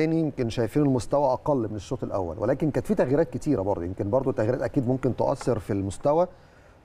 الثاني يمكن شايفين المستوى اقل من الشوط الاول ولكن كانت في تغييرات كتيره برضه يمكن برضه التغييرات اكيد ممكن تؤثر في المستوى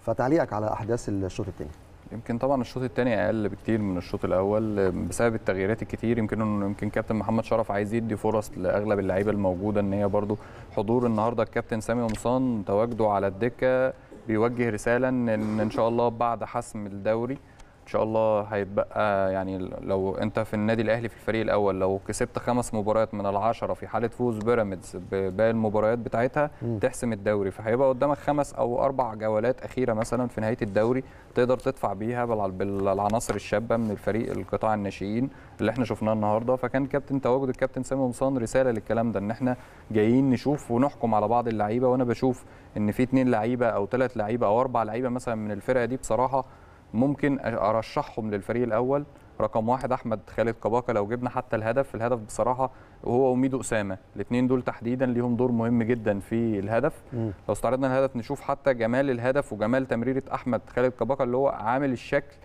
فتعليقك على احداث الشوط الثاني يمكن طبعا الشوط الثاني اقل بكتير من الشوط الاول بسبب التغييرات الكتير يمكن يمكن كابتن محمد شرف عايز يدي فرص لاغلب اللعيبه الموجوده ان هي برضه حضور النهارده الكابتن سامي قمصان تواجده على الدكه بيوجه رساله ان ان شاء الله بعد حسم الدوري ان شاء الله هيتبقى يعني لو انت في النادي الاهلي في الفريق الاول لو كسبت خمس مباريات من العشره في حاله فوز بيراميدز بباقي المباريات بتاعتها م. تحسم الدوري فهيبقى قدامك خمس او اربع جولات اخيره مثلا في نهايه الدوري تقدر تدفع بيها بالعناصر الشابه من الفريق القطاع الناشئين اللي احنا شفناه النهارده فكان كابتن تواجد الكابتن سامي مصان رساله للكلام ده ان احنا جايين نشوف ونحكم على بعض اللعيبه وانا بشوف ان في اثنين لعيبه او ثلاث لعيبه او اربع لعيبه مثلا من الفرقه دي بصراحه ممكن ارشحهم للفريق الاول رقم واحد احمد خالد كباكا لو جبنا حتى الهدف الهدف بصراحه هو وميدو اسامه الاثنين دول تحديدا ليهم دور مهم جدا في الهدف م. لو استعرضنا الهدف نشوف حتى جمال الهدف وجمال تمريره احمد خالد كباكا اللي هو عامل الشكل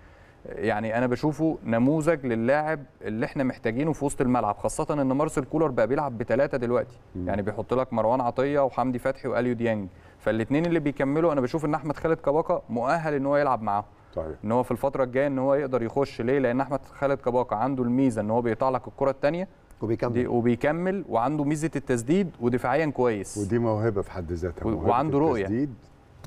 يعني انا بشوفه نموذج للاعب اللي احنا محتاجينه في وسط الملعب خاصه ان مارسيل كولر بقى بيلعب بثلاثه دلوقتي م. يعني بيحط لك مروان عطيه وحمدي فتحي واليو ديانج فالاثنين اللي بيكملوا انا بشوف ان احمد خالد كباكا مؤهل ان هو يلعب معاهم طيب. ان هو في الفتره الجايه ان هو يقدر يخش ليه لان احمد خالد كباكا عنده الميزه ان هو بيقطع لك الكره الثانيه وبيكمل وبيكمل وعنده ميزه التسديد ودفاعيا كويس ودي موهبه في حد ذاتها وعنده رؤيه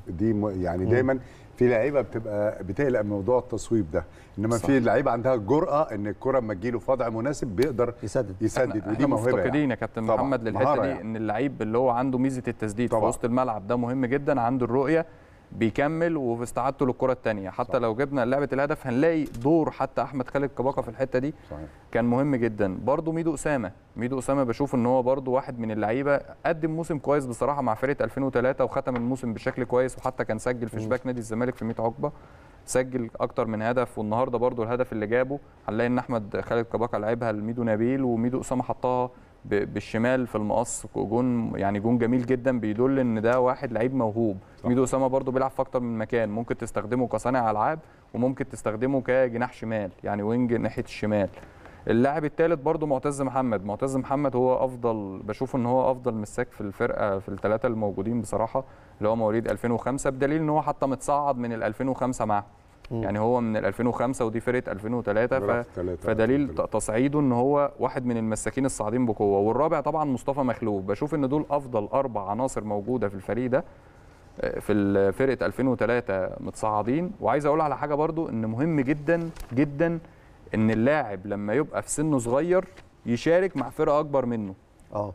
دي يعني دايما في لعيبه بتبقى بتقلق من موضوع التصويب ده انما صح. في لعيبه عندها الجرأه ان الكره اما تجيله في وضع مناسب بيقدر يسدد يسدد ودي موهبه يعني. مفتقدين يعني. يا كابتن محمد للحته دي يعني. ان اللعيب اللي هو عنده ميزه التسديد طبعا. في وسط الملعب ده مهم جدا عنده الرؤيه بيكمل وفي استعادته للكره الثانيه حتى صح. لو جبنا لعبه الهدف هنلاقي دور حتى احمد خالد كباكا في الحته دي صحيح. كان مهم جدا برده ميدو اسامه ميدو اسامه بشوف ان هو برده واحد من اللعيبه قدم موسم كويس بصراحه مع فرقه 2003 وختم الموسم بشكل كويس وحتى كان سجل في شباك نادي الزمالك في 100 عقبه سجل اكتر من هدف والنهارده برده الهدف اللي جابه هنلاقي ان احمد خالد كباكا لعبها لميدو نبيل وميدو اسامه حطها بالشمال في المقص جون يعني جون جميل جدا بيدل ان ده واحد لعيب موهوب ميدو اسامه برضو بيلعب في اكتر من مكان ممكن تستخدمه كصانع العاب وممكن تستخدمه كجناح شمال يعني وينج ناحيه الشمال اللاعب الثالث برضو معتز محمد معتز محمد هو افضل بشوف ان هو افضل مساك في الفرقه في الثلاثه الموجودين بصراحه اللي هو مواليد 2005 بدليل ان هو حتى متصعد من ال 2005 معاه يعني هو من 2005 ودي فرقه 2003 ف... فدليل تصعيده ان هو واحد من المساكين الصاعدين بقوه والرابع طبعا مصطفى مخلوف بشوف ان دول افضل اربع عناصر موجوده في الفريق ده في فرقه 2003 متصاعدين وعايز اقول على حاجه برضو ان مهم جدا جدا ان اللاعب لما يبقى في سنه صغير يشارك مع فرقه اكبر منه اه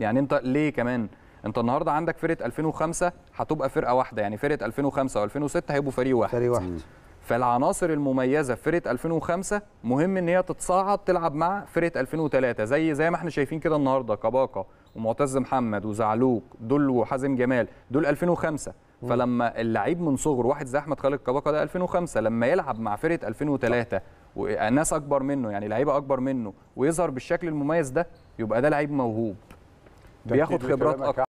يعني انت ليه كمان انت النهارده عندك فرقه 2005 هتبقى فرقه واحده يعني فرقه 2005 و2006 هيبقوا فريق واحد فريق واحد فالعناصر المميزه في فرقه 2005 مهم ان هي تتصاعد تلعب مع فرقه 2003 زي زي ما احنا شايفين كده النهارده كباقه ومعتز محمد وزعلوك دول وحازم جمال دول 2005 فلما اللعيب من صغره واحد زي احمد خالد كباقه ده 2005 لما يلعب مع فرقه 2003 وناس اكبر منه يعني لعيبه اكبر منه ويظهر بالشكل المميز ده يبقى ده لعيب موهوب بياخد خبرات اكتر